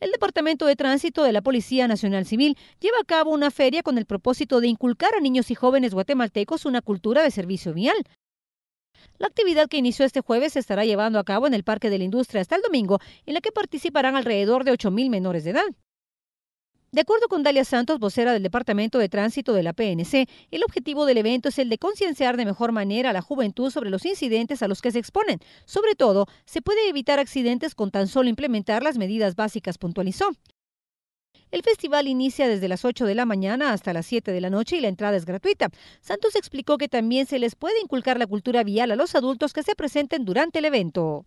El Departamento de Tránsito de la Policía Nacional Civil lleva a cabo una feria con el propósito de inculcar a niños y jóvenes guatemaltecos una cultura de servicio vial. La actividad que inició este jueves se estará llevando a cabo en el Parque de la Industria hasta el domingo, en la que participarán alrededor de 8.000 menores de edad. De acuerdo con Dalia Santos, vocera del Departamento de Tránsito de la PNC, el objetivo del evento es el de concienciar de mejor manera a la juventud sobre los incidentes a los que se exponen. Sobre todo, se puede evitar accidentes con tan solo implementar las medidas básicas, puntualizó. El festival inicia desde las 8 de la mañana hasta las 7 de la noche y la entrada es gratuita. Santos explicó que también se les puede inculcar la cultura vial a los adultos que se presenten durante el evento.